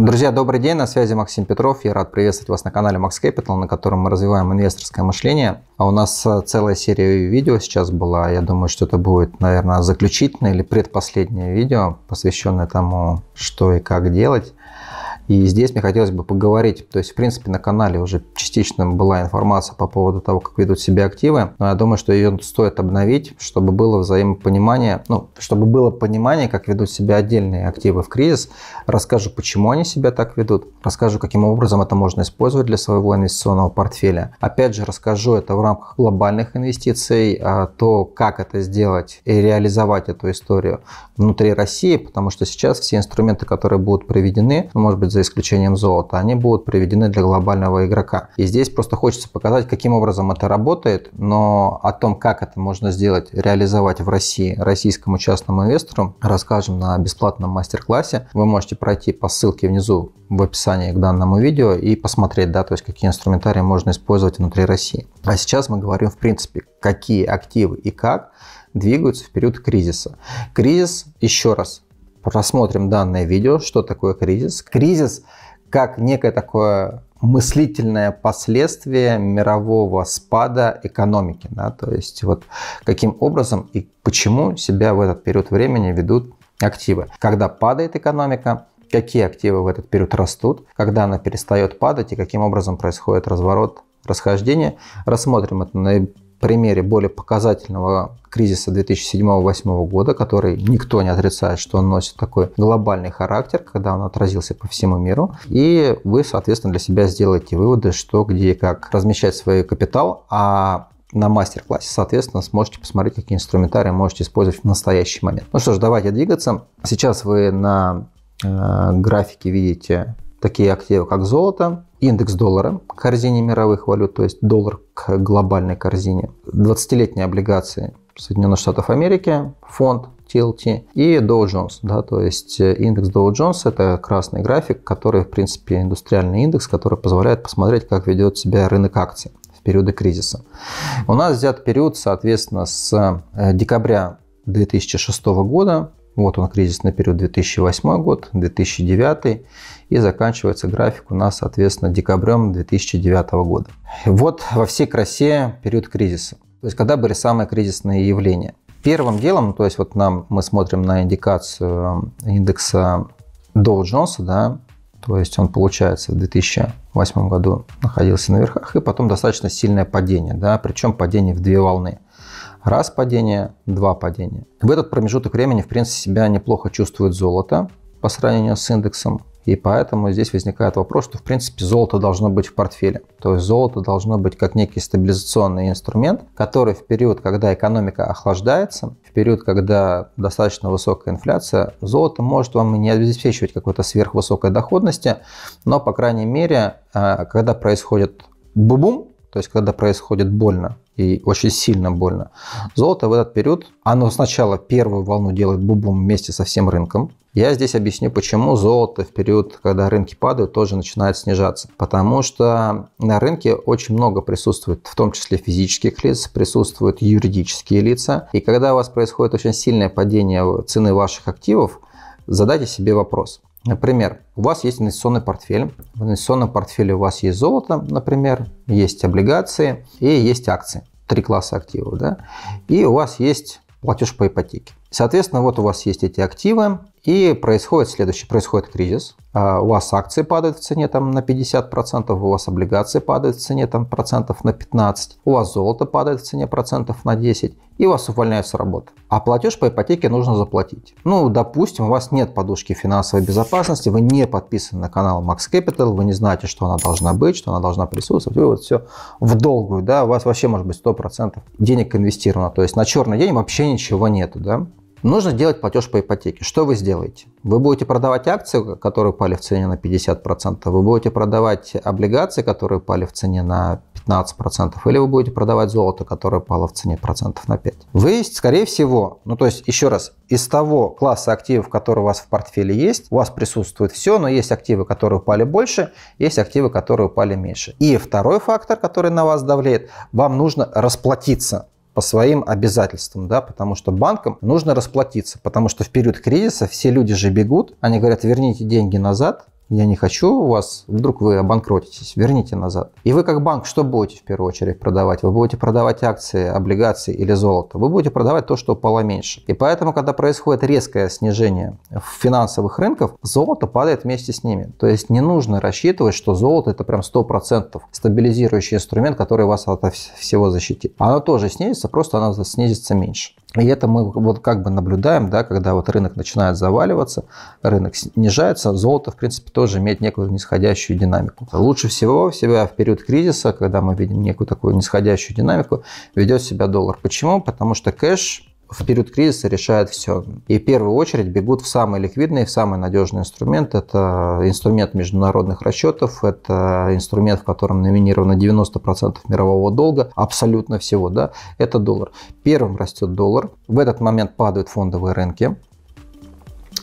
Друзья, добрый день, на связи Максим Петров. Я рад приветствовать вас на канале Max Capital, на котором мы развиваем инвесторское мышление. А у нас э, целая серия видео сейчас была. Я думаю, что это будет, наверное, заключительное или предпоследнее видео, посвященное тому, что и как делать. И здесь мне хотелось бы поговорить. То есть, в принципе, на канале уже частично была информация по поводу того, как ведут себя активы. Но я думаю, что ее стоит обновить, чтобы было взаимопонимание, ну, чтобы было понимание, как ведут себя отдельные активы в кризис. Расскажу, почему они себя так ведут. Расскажу, каким образом это можно использовать для своего инвестиционного портфеля. Опять же, расскажу это в рамках глобальных инвестиций, а, то, как это сделать и реализовать эту историю внутри России, потому что сейчас все инструменты, которые будут проведены, ну, может быть, за исключением золота, они будут приведены для глобального игрока. И здесь просто хочется показать, каким образом это работает, но о том, как это можно сделать, реализовать в России российскому частному инвестору, расскажем на бесплатном мастер-классе. Вы можете пройти по ссылке внизу в описании к данному видео и посмотреть, да, то есть какие инструментарии можно использовать внутри России. А сейчас мы говорим, в принципе, какие активы и как двигаются в период кризиса. Кризис, еще раз, рассмотрим данное видео, что такое кризис. Кризис как некое такое мыслительное последствие мирового спада экономики. Да? То есть вот каким образом и почему себя в этот период времени ведут активы. Когда падает экономика, какие активы в этот период растут, когда она перестает падать и каким образом происходит разворот расхождения. Рассмотрим это на примере более показательного кризиса 2007-2008 года, который никто не отрицает, что он носит такой глобальный характер, когда он отразился по всему миру. И вы, соответственно, для себя сделаете выводы, что, где и как размещать свой капитал, а на мастер-классе, соответственно, сможете посмотреть, какие инструментарии можете использовать в настоящий момент. Ну что ж, давайте двигаться. Сейчас вы на э, графике видите такие активы, как золото, индекс доллара к корзине мировых валют, то есть доллар к глобальной корзине, 20-летние облигации Соединенных Штатов Америки, фонд TLT и Dow Jones, да, то есть индекс Dow Jones это красный график, который, в принципе, индустриальный индекс, который позволяет посмотреть, как ведет себя рынок акций в периоды кризиса. У нас взят период, соответственно, с э, декабря 2006 года вот он кризисный период 2008 год, 2009 и заканчивается график у нас, соответственно, декабрем 2009 года. Вот во всей красе период кризиса. То есть когда были самые кризисные явления. Первым делом, то есть вот нам мы смотрим на индикацию э, индекса Dow Jones, да, то есть он, получается, в 2008 году находился на верхах, и потом достаточно сильное падение, да, причем падение в две волны. Раз падение, два падения. В этот промежуток времени, в принципе, себя неплохо чувствует золото по сравнению с индексом. И поэтому здесь возникает вопрос, что в принципе золото должно быть в портфеле. То есть золото должно быть как некий стабилизационный инструмент, который в период, когда экономика охлаждается, в период, когда достаточно высокая инфляция, золото может вам не обеспечивать какой-то сверхвысокой доходности, но, по крайней мере, а, когда происходит бубум, то есть когда происходит больно и очень сильно больно. Золото в этот период, оно сначала первую волну делает бубом вместе со всем рынком. Я здесь объясню, почему золото в период, когда рынки падают, тоже начинает снижаться. Потому что на рынке очень много присутствует, в том числе физических лиц, присутствуют юридические лица. И когда у вас происходит очень сильное падение цены ваших активов, задайте себе вопрос – ну. Например, у вас есть инвестиционный портфель. В инвестиционном портфеле у вас есть золото, например, есть облигации и есть акции. Три класса активов. Да? И у вас есть платеж по ипотеке. Соответственно, вот у вас есть эти активы, и происходит следующее. Происходит кризис. А, у вас акции падают в цене там, на 50%, у вас облигации падают в цене там, процентов на 15%, у вас золото падает в цене процентов на 10%, и вас увольняют с работы. А платеж по ипотеке нужно заплатить. Ну, допустим, у вас нет подушки финансовой безопасности, вы не подписаны на канал Max Capital, вы не знаете, что она должна быть, что она должна присутствовать, вы вот все в долгую, да, у вас вообще может быть 100% денег инвестировано, то есть на черный день вообще ничего нету, да. Нужно делать платеж по ипотеке. Что вы сделаете? Вы будете продавать акции, которые упали в цене на 50%, вы будете продавать облигации, которые упали в цене на 15%, или вы будете продавать золото, которое упало в цене процентов на 5%. Вы, скорее всего, ну то есть, еще раз, из того класса активов, которые у вас в портфеле есть, у вас присутствует все, но есть активы, которые упали больше, есть активы, которые упали меньше. И второй фактор, который на вас давляет, вам нужно расплатиться по своим обязательствам, да, потому что банкам нужно расплатиться, потому что в период кризиса все люди же бегут, они говорят, верните деньги назад, я не хочу у вас, вдруг вы обанкротитесь, верните назад. И вы как банк что будете в первую очередь продавать? Вы будете продавать акции, облигации или золото. Вы будете продавать то, что упало меньше. И поэтому, когда происходит резкое снижение финансовых рынков, золото падает вместе с ними. То есть не нужно рассчитывать, что золото это прям 100% стабилизирующий инструмент, который вас от всего защитит. Оно тоже снизится, просто оно снизится меньше. И это мы вот как бы наблюдаем, да, когда вот рынок начинает заваливаться, рынок снижается, золото, в принципе, тоже имеет некую нисходящую динамику. Лучше всего себя в период кризиса, когда мы видим некую такую нисходящую динамику, ведет себя доллар. Почему? Потому что кэш в период кризиса решает все. И в первую очередь бегут в самый ликвидный, в самый надежный инструмент. Это инструмент международных расчетов, это инструмент, в котором номинировано 90% мирового долга, абсолютно всего, да, это доллар. Первым растет доллар, в этот момент падают фондовые рынки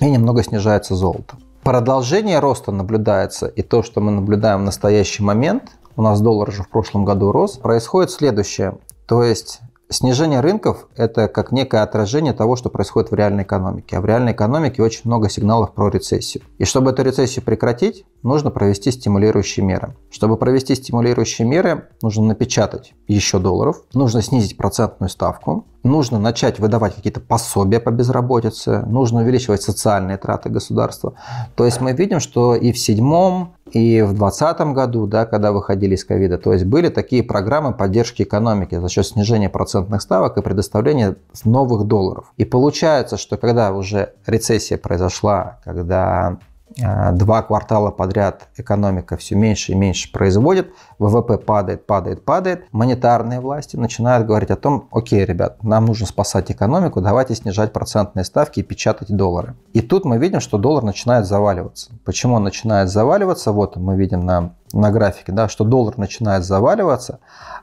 и немного снижается золото. Продолжение роста наблюдается, и то, что мы наблюдаем в настоящий момент, у нас доллар же в прошлом году рос, происходит следующее. То есть Снижение рынков – это как некое отражение того, что происходит в реальной экономике. А в реальной экономике очень много сигналов про рецессию. И чтобы эту рецессию прекратить, нужно провести стимулирующие меры. Чтобы провести стимулирующие меры, нужно напечатать еще долларов, нужно снизить процентную ставку, нужно начать выдавать какие-то пособия по безработице, нужно увеличивать социальные траты государства. То есть мы видим, что и в седьмом, и в 2020 году, да, когда выходили из ковида. То есть были такие программы поддержки экономики за счет снижения процентных ставок и предоставления новых долларов. И получается, что когда уже рецессия произошла, когда а, два квартала подряд экономика все меньше и меньше производит, ВВП падает, падает, падает, монетарные власти начинают говорить о том, окей, ребят, нам нужно спасать экономику, давайте снижать процентные ставки и печатать доллары. И тут мы видим, что доллар начинает заваливаться. Почему он начинает заваливаться? Вот мы видим на, на графике, да, что доллар начинает заваливаться,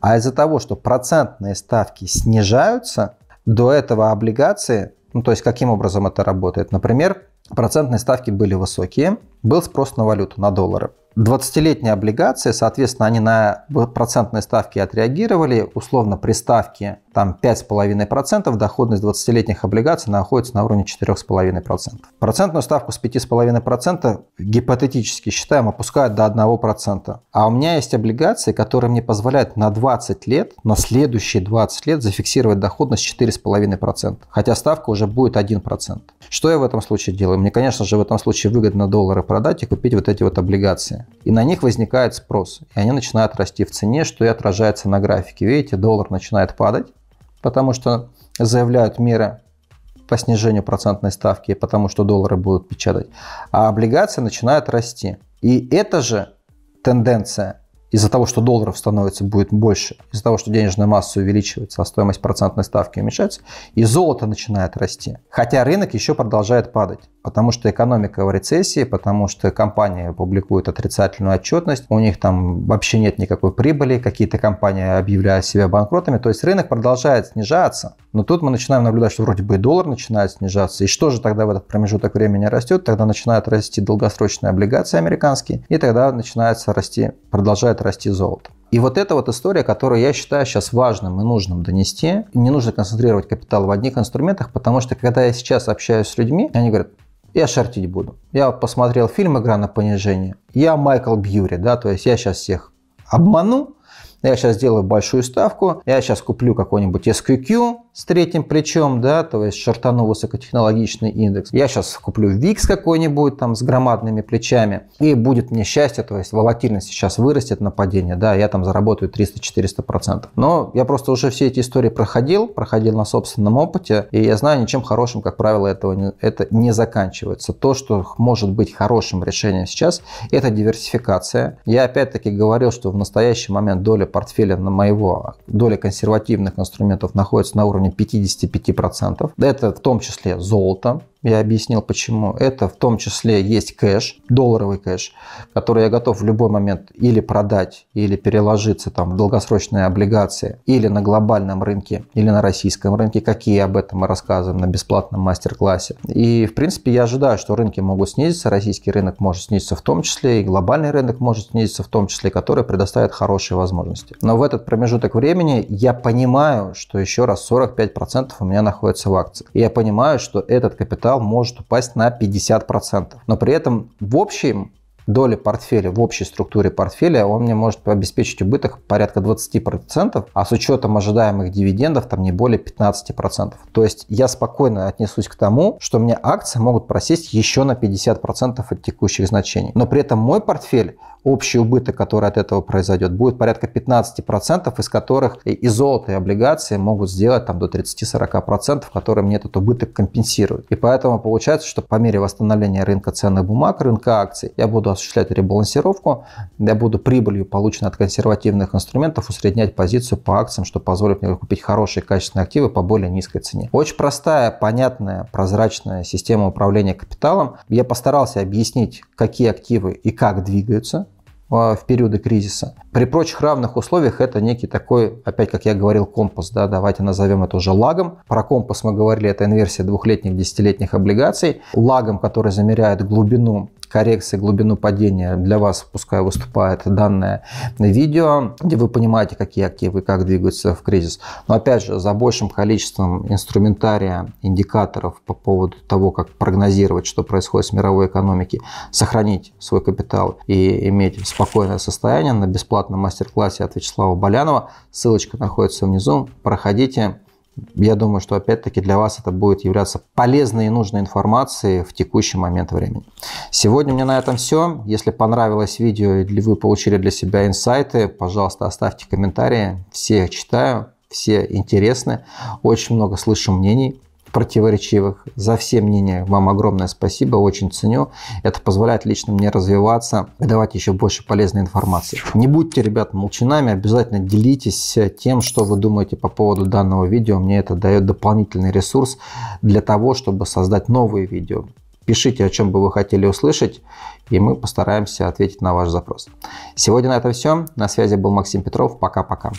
а из-за того, что процентные ставки снижаются, до этого облигации, ну, то есть каким образом это работает? Например, процентные ставки были высокие, был спрос на валюту, на доллары. 20-летние облигации, соответственно, они на процентные ставки отреагировали, условно при ставке там 5,5%, доходность 20-летних облигаций находится на уровне 4,5%. Процентную ставку с 5,5% гипотетически считаем опускают до 1%. А у меня есть облигации, которые мне позволяют на 20 лет, на следующие 20 лет зафиксировать доходность 4,5%, хотя ставка уже будет 1%. Что я в этом случае делаю? Мне, конечно же, в этом случае выгодно доллары продать и купить вот эти вот облигации. И на них возникает спрос, и они начинают расти в цене, что и отражается на графике. Видите, доллар начинает падать, потому что заявляют меры по снижению процентной ставки, потому что доллары будут печатать, а облигации начинают расти. И эта же тенденция из-за того, что долларов становится будет больше, из-за того, что денежная масса увеличивается, а стоимость процентной ставки уменьшается, и золото начинает расти. Хотя рынок еще продолжает падать, потому что экономика в рецессии, потому что компании публикуют отрицательную отчетность, у них там вообще нет никакой прибыли, какие-то компании объявляют себя банкротами, то есть рынок продолжает снижаться. Но тут мы начинаем наблюдать, что вроде бы и доллар начинает снижаться, и что же тогда в этот промежуток времени растет? Тогда начинают расти долгосрочные облигации американские, и тогда начинается расти, продолжает расти золото. И вот эта вот история, которую я считаю сейчас важным и нужным донести, не нужно концентрировать капитал в одних инструментах, потому что когда я сейчас общаюсь с людьми, они говорят, я шортить буду. Я вот посмотрел фильм «Игра на понижение». Я Майкл Бьюри, да, то есть я сейчас всех обману, я сейчас сделаю большую ставку, я сейчас куплю какой-нибудь SQQ, с третьим плечом, да, то есть шортану высокотехнологичный индекс. Я сейчас куплю VIX какой-нибудь там с громадными плечами, и будет мне счастье, то есть волатильность сейчас вырастет на падение, да, я там заработаю 300-400%. Но я просто уже все эти истории проходил, проходил на собственном опыте, и я знаю, ничем хорошим, как правило, этого не, это не заканчивается. То, что может быть хорошим решением сейчас, это диверсификация. Я опять-таки говорил, что в настоящий момент доля портфеля на моего, доля консервативных инструментов находится на уровне уровня 55%. Это в том числе золото, я объяснил, почему. Это в том числе есть кэш, долларовый кэш, который я готов в любой момент или продать, или переложиться там, в долгосрочные облигации, или на глобальном рынке, или на российском рынке, какие об этом мы рассказываем на бесплатном мастер-классе. И, в принципе, я ожидаю, что рынки могут снизиться, российский рынок может снизиться в том числе, и глобальный рынок может снизиться в том числе, который предоставит хорошие возможности. Но в этот промежуток времени я понимаю, что еще раз 45% у меня находится в акциях. И я понимаю, что этот капитал потенциал может упасть на 50%. Но при этом в общем доли портфеля в общей структуре портфеля, он мне может обеспечить убыток порядка 20%, а с учетом ожидаемых дивидендов там не более 15%. То есть я спокойно отнесусь к тому, что мне акции могут просесть еще на 50% от текущих значений. Но при этом мой портфель, общий убыток, который от этого произойдет, будет порядка 15%, из которых и золото, и облигации могут сделать там до 30-40%, которые мне этот убыток компенсируют. И поэтому получается, что по мере восстановления рынка ценных бумаг, рынка акций, я буду осуществлять ребалансировку, я буду прибылью, полученной от консервативных инструментов, усреднять позицию по акциям, что позволит мне купить хорошие качественные активы по более низкой цене. Очень простая, понятная, прозрачная система управления капиталом. Я постарался объяснить, какие активы и как двигаются а, в периоды кризиса. При прочих равных условиях это некий такой, опять как я говорил, компас, да, давайте назовем это уже лагом. Про компас мы говорили, это инверсия двухлетних, десятилетних облигаций. Лагом, который замеряет глубину коррекции, глубину падения для вас пускай выступает данное видео, где вы понимаете, какие активы как двигаются в кризис. Но опять же, за большим количеством инструментария, индикаторов по поводу того, как прогнозировать, что происходит с мировой экономикой, сохранить свой капитал и иметь спокойное состояние на бесплатном мастер-классе от Вячеслава Болянова. Ссылочка находится внизу. Проходите, я думаю, что опять-таки для вас это будет являться полезной и нужной информацией в текущий момент времени. Сегодня у меня на этом все. Если понравилось видео или вы получили для себя инсайты, пожалуйста, оставьте комментарии. Все читаю, все интересны. Очень много слышу мнений противоречивых, за все мнения вам огромное спасибо, очень ценю. Это позволяет лично мне развиваться, и давать еще больше полезной информации. Не будьте, ребят, молчанами, обязательно делитесь тем, что вы думаете по поводу данного видео. Мне это дает дополнительный ресурс для того, чтобы создать новые видео. Пишите, о чем бы вы хотели услышать, и мы постараемся ответить на ваш запрос. Сегодня на этом все. На связи был Максим Петров. Пока-пока.